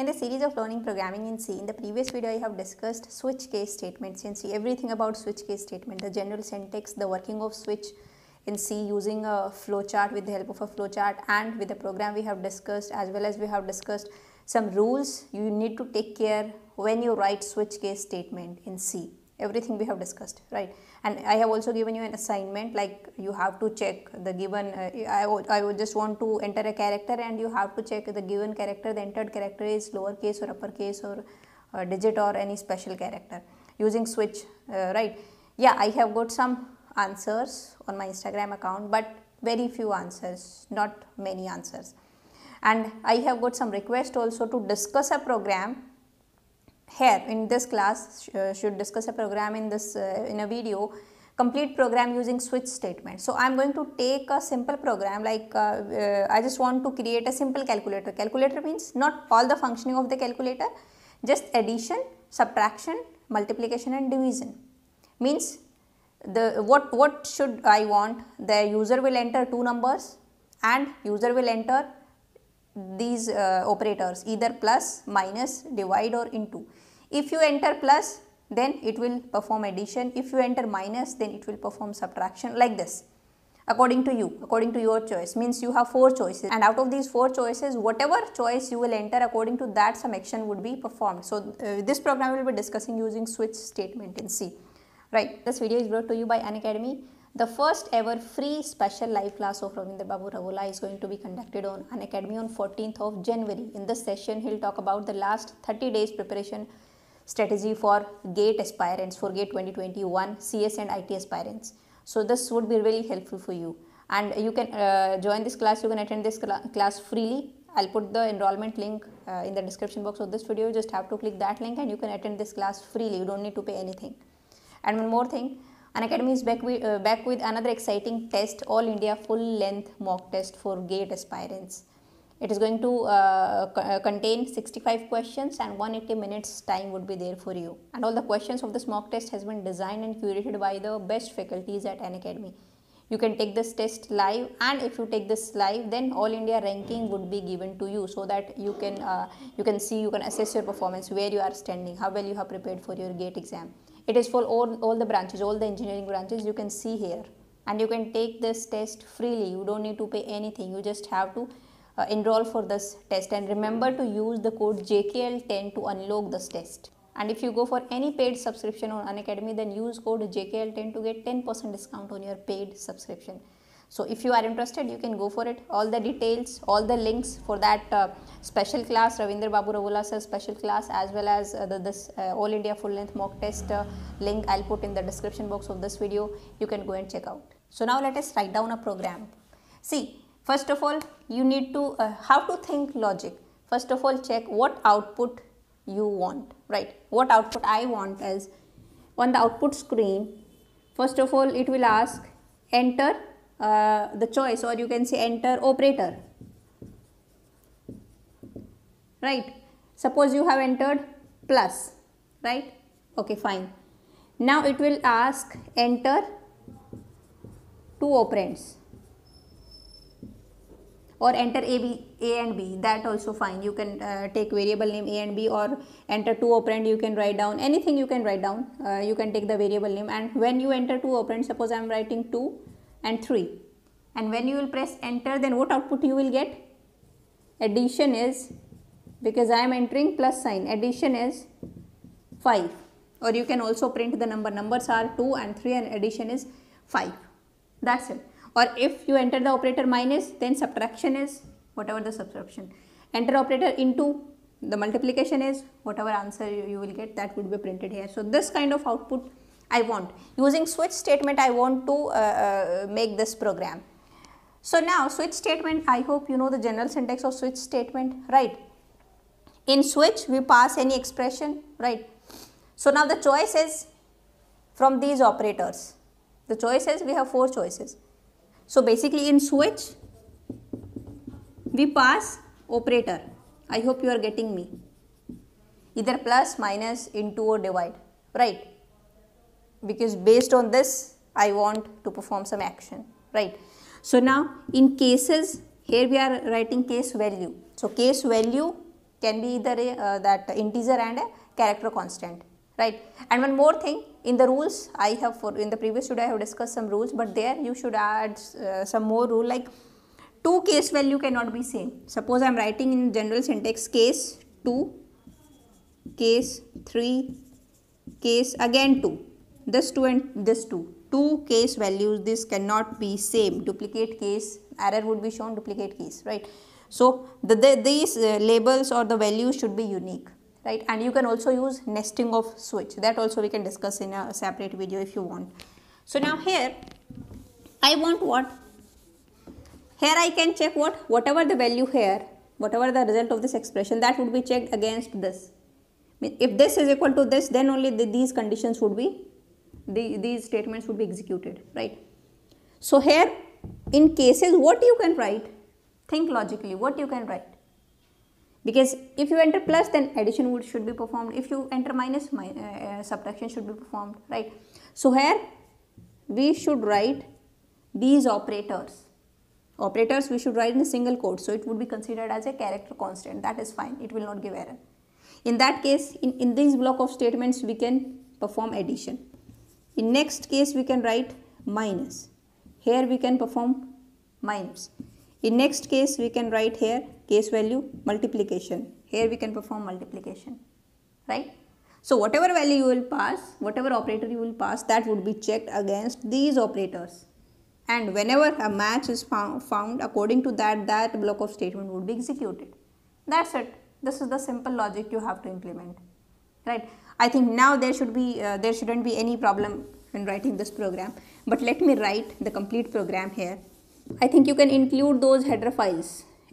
In the series of learning programming in C, in the previous video I have discussed switch case statements in C, everything about switch case statement, the general syntax, the working of switch in C using a flowchart with the help of a flowchart and with the program we have discussed as well as we have discussed some rules you need to take care when you write switch case statement in C everything we have discussed right and i have also given you an assignment like you have to check the given uh, I, I would just want to enter a character and you have to check the given character the entered character is lowercase or uppercase or uh, digit or any special character using switch uh, right yeah i have got some answers on my instagram account but very few answers not many answers and i have got some request also to discuss a program here in this class uh, should discuss a program in this uh, in a video complete program using switch statement. So, I am going to take a simple program like uh, uh, I just want to create a simple calculator. Calculator means not all the functioning of the calculator, just addition, subtraction, multiplication and division. Means the what, what should I want? The user will enter two numbers and user will enter these uh, operators either plus, minus, divide or into. If you enter plus then it will perform addition. If you enter minus then it will perform subtraction like this according to you, according to your choice means you have four choices and out of these four choices whatever choice you will enter according to that some action would be performed. So, uh, this program will be discussing using switch statement in C. Right, this video is brought to you by An Academy. The first ever free special live class of Ravindra Babu Ravola is going to be conducted on An Academy on 14th of January. In this session, he'll talk about the last 30 days preparation strategy for GATE aspirants, for GATE 2021, CS and IT aspirants. So this would be really helpful for you. And you can uh, join this class, you can attend this cl class freely. I'll put the enrollment link uh, in the description box of this video. You just have to click that link and you can attend this class freely. You don't need to pay anything. And one more thing, an academy is back with, uh, back with another exciting test, All India Full Length Mock Test for GATE aspirants. It is going to uh, uh contain 65 questions and 180 minutes time would be there for you. And all the questions of this mock test has been designed and curated by the best faculties at an academy. You can take this test live and if you take this live then all India ranking would be given to you so that you can uh, you can see you can assess your performance where you are standing how well you have prepared for your gate exam. It is for all, all the branches all the engineering branches you can see here and you can take this test freely you don't need to pay anything you just have to uh, enroll for this test and remember to use the code JKL10 to unlock this test. And if you go for any paid subscription on Unacademy, then use code JKL10 to get 10% discount on your paid subscription. So if you are interested, you can go for it. All the details, all the links for that uh, special class, Ravindra Babu Ravula sir special class, as well as uh, the, this uh, All India Full Length Mock Test uh, link, I'll put in the description box of this video. You can go and check out. So now let us write down a program. See, First of all, you need to, uh, how to think logic? First of all, check what output you want, right? What output I want is on the output screen, first of all, it will ask enter uh, the choice or you can say enter operator, right? Suppose you have entered plus, right? Okay, fine. Now it will ask enter two operands or enter a, b, a and b that also fine you can uh, take variable name a and b or enter two operand you can write down anything you can write down uh, you can take the variable name and when you enter two operand, suppose i am writing 2 and 3 and when you will press enter then what output you will get addition is because i am entering plus sign addition is 5 or you can also print the number numbers are 2 and 3 and addition is 5 that's it or if you enter the operator minus then subtraction is whatever the subtraction enter operator into the multiplication is whatever answer you, you will get that would be printed here so this kind of output I want using switch statement I want to uh, uh, make this program so now switch statement I hope you know the general syntax of switch statement right in switch we pass any expression right so now the choice is from these operators the choices we have four choices so basically in switch, we pass operator. I hope you are getting me. Either plus, minus, into or divide, right? Because based on this, I want to perform some action, right? So now in cases, here we are writing case value. So case value can be either a, uh, that integer and a character constant right and one more thing in the rules I have for in the previous video I have discussed some rules but there you should add uh, some more rule like two case value cannot be same suppose I am writing in general syntax case 2 case 3 case again 2 this 2 and this 2 two case values this cannot be same duplicate case error would be shown duplicate case right so the, the, these uh, labels or the values should be unique right and you can also use nesting of switch that also we can discuss in a separate video if you want so now here i want what here i can check what whatever the value here whatever the result of this expression that would be checked against this if this is equal to this then only the, these conditions would be the, these statements would be executed right so here in cases what you can write think logically what you can write because if you enter plus then addition would should be performed if you enter minus my, uh, uh, subtraction should be performed right so here we should write these operators operators we should write in a single code. so it would be considered as a character constant that is fine it will not give error in that case in, in this block of statements we can perform addition in next case we can write minus here we can perform minus in next case, we can write here case value multiplication. Here we can perform multiplication, right? So whatever value you will pass, whatever operator you will pass, that would be checked against these operators. And whenever a match is found, according to that, that block of statement would be executed. That's it. This is the simple logic you have to implement, right? I think now there should be, uh, there shouldn't be any problem in writing this program. But let me write the complete program here I think you can include those header files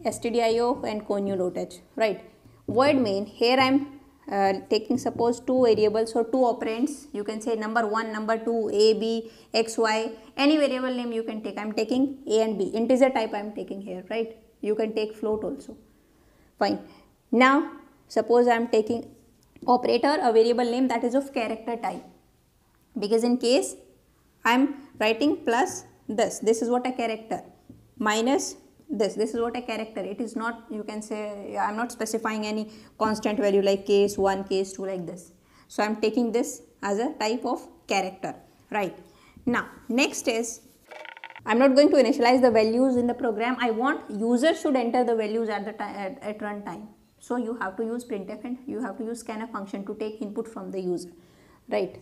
stdio and connu.h, right? Void main, here I am uh, taking suppose two variables or two operands, you can say number 1, number 2, a, b, x, y, any variable name you can take. I am taking a and b, integer type I am taking here, right? You can take float also, fine. Now, suppose I am taking operator, a variable name that is of character type because in case I am writing plus this this is what a character minus this this is what a character it is not you can say i'm not specifying any constant value like case 1 case 2 like this so i'm taking this as a type of character right now next is i'm not going to initialize the values in the program i want user should enter the values at the at, at runtime so you have to use printf and you have to use scanf function to take input from the user right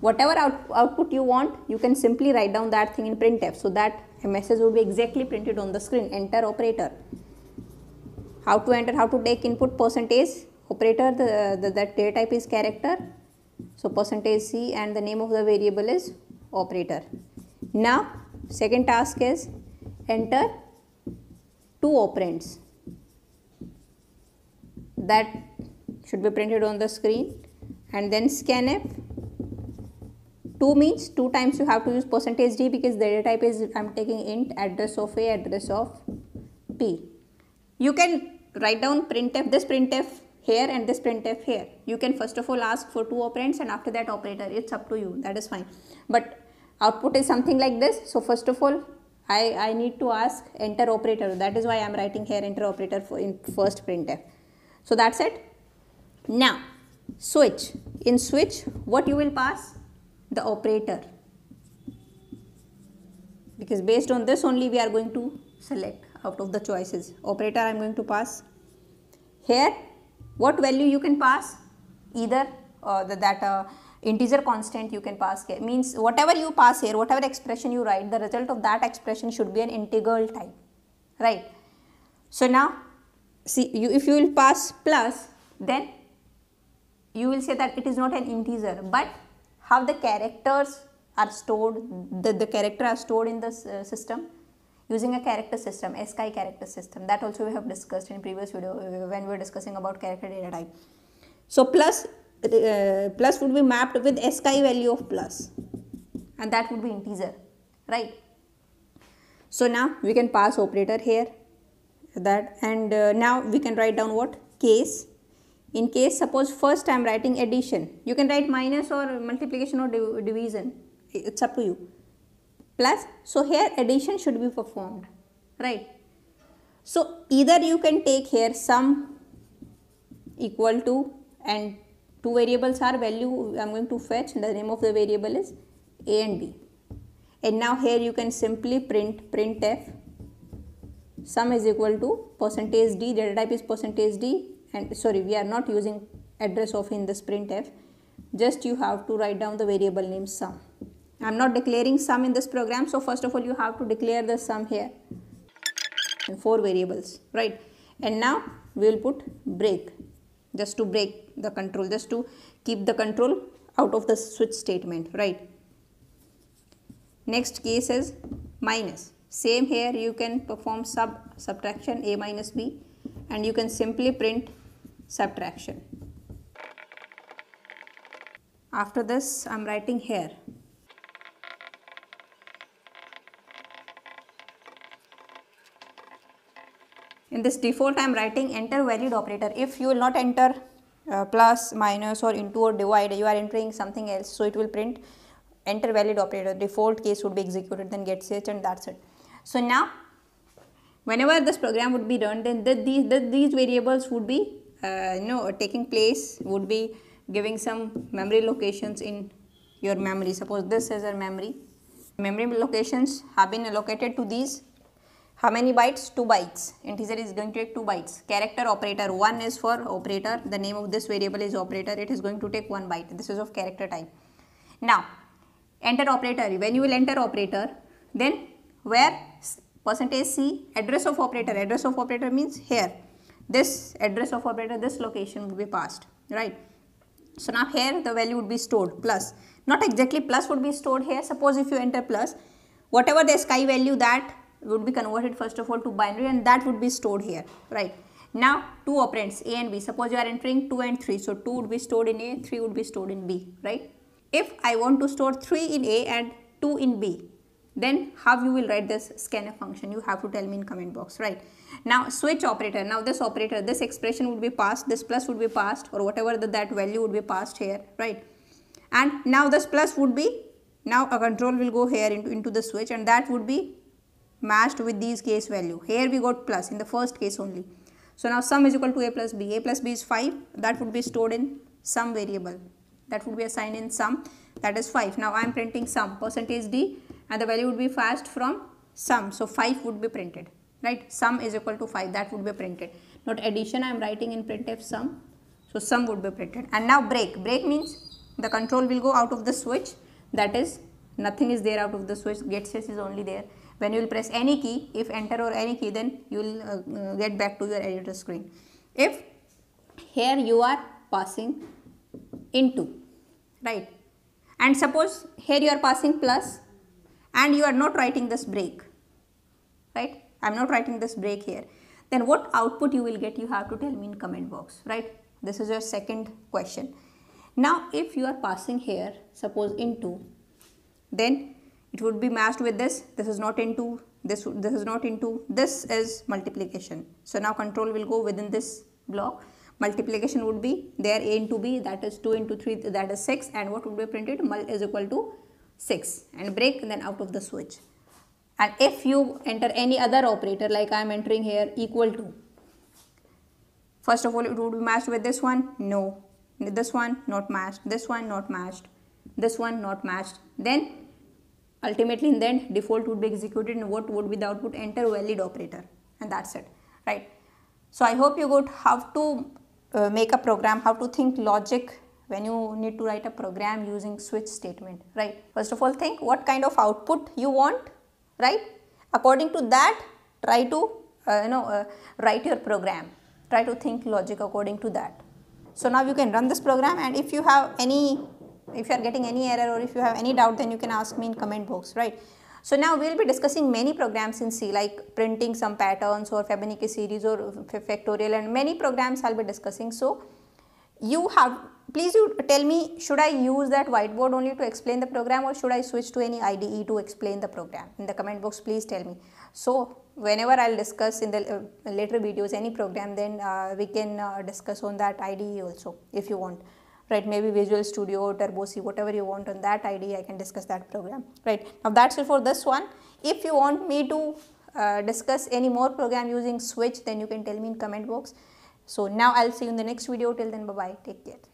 Whatever out output you want, you can simply write down that thing in printf so that a message will be exactly printed on the screen. Enter operator. How to enter, how to take input percentage operator, the, the, that data type is character. So percentage C and the name of the variable is operator. Now, second task is enter two operands that should be printed on the screen and then scanf 2 means 2 times you have to use percentage d because the data type is I'm taking int address of a address of p. You can write down printf this printf here and this printf here. You can first of all ask for two operands and after that operator it's up to you that is fine. But output is something like this. So first of all I, I need to ask enter operator that is why I am writing here enter operator for in first printf. So that's it. Now switch in switch what you will pass the operator because based on this only we are going to select out of the choices operator I am going to pass here what value you can pass either uh, the, that uh, integer constant you can pass here means whatever you pass here whatever expression you write the result of that expression should be an integral type right so now see you if you will pass plus then you will say that it is not an integer but how the characters are stored, the, the character are stored in the uh, system using a character system, ASCII character system. That also we have discussed in previous video uh, when we were discussing about character data type. So plus, uh, plus would be mapped with ASCII value of plus and that would be integer, right? So now we can pass operator here that and uh, now we can write down what case in case suppose first I am writing addition, you can write minus or multiplication or div division, it's up to you. Plus, so here addition should be performed, right. So, either you can take here sum equal to and two variables are value I am going to fetch the name of the variable is A and B. And now here you can simply print printf sum is equal to percentage d data type is percentage d and sorry we are not using address of in this printf just you have to write down the variable name sum i'm not declaring sum in this program so first of all you have to declare the sum here in four variables right and now we will put break just to break the control just to keep the control out of the switch statement right next case is minus same here you can perform sub subtraction a minus b and you can simply print subtraction. After this, I am writing here. In this default, I am writing enter valid operator. If you will not enter uh, plus, minus or into or divide, you are entering something else. So, it will print enter valid operator. Default case would be executed, then gets it and that's it. So, now whenever this program would be run then the, these, the, these variables would be you uh, know taking place would be giving some memory locations in your memory. Suppose this is our memory. Memory locations have been allocated to these. How many bytes? 2 bytes. Integer is going to take 2 bytes. Character operator 1 is for operator. The name of this variable is operator. It is going to take 1 byte. This is of character type. Now, enter operator. When you will enter operator, then where percentage %c address of operator. Address of operator means here this address of operator, this location would be passed, right. So now here the value would be stored plus, not exactly plus would be stored here. Suppose if you enter plus, whatever the sky value that would be converted first of all to binary and that would be stored here, right. Now two operands A and B, suppose you are entering 2 and 3, so 2 would be stored in A, 3 would be stored in B, right. If I want to store 3 in A and 2 in B, then how you will write this scanner function you have to tell me in comment box right now switch operator now this operator this expression would be passed this plus would be passed or whatever the, that value would be passed here right and now this plus would be now a control will go here into, into the switch and that would be matched with these case value here we got plus in the first case only so now sum is equal to a plus b a plus b is 5 that would be stored in some variable that would be assigned in sum that is 5 now i am printing sum percentage d and the value would be fast from sum. So 5 would be printed, right? Sum is equal to 5, that would be printed. Not addition, I am writing in printf sum. So sum would be printed. And now break. Break means the control will go out of the switch. That is, nothing is there out of the switch. Get switch is only there. When you will press any key, if enter or any key, then you will uh, uh, get back to your editor screen. If here you are passing into, right? And suppose here you are passing plus and you are not writing this break, right? I am not writing this break here. Then what output you will get you have to tell me in comment box, right? This is your second question. Now if you are passing here, suppose into, then it would be matched with this, this is not into, this, this is not into, this is multiplication. So now control will go within this block multiplication would be there a into b that is 2 into 3 that is 6 and what would be printed mul is equal to 6 and break then out of the switch and if you enter any other operator like I am entering here equal to first of all it would be matched with this one no this one not matched this one not matched this one not matched then ultimately in the end default would be executed and what would be the output enter valid operator and that's it right so I hope you got how to uh, make a program how to think logic when you need to write a program using switch statement, right? First of all, think what kind of output you want, right? According to that, try to, uh, you know, uh, write your program. Try to think logic according to that. So now you can run this program and if you have any, if you are getting any error or if you have any doubt, then you can ask me in comment box, right? So now we will be discussing many programs in C like printing some patterns or Fibonacci series or factorial and many programs I will be discussing. So you have please you tell me should I use that whiteboard only to explain the program or should I switch to any IDE to explain the program in the comment box please tell me. So whenever I'll discuss in the uh, later videos any program then uh, we can uh, discuss on that IDE also if you want right maybe Visual Studio, Turbo C whatever you want on that IDE I can discuss that program right. Now that's it for this one if you want me to uh, discuss any more program using switch then you can tell me in comment box so now I'll see you in the next video. Till then, bye bye. Take care.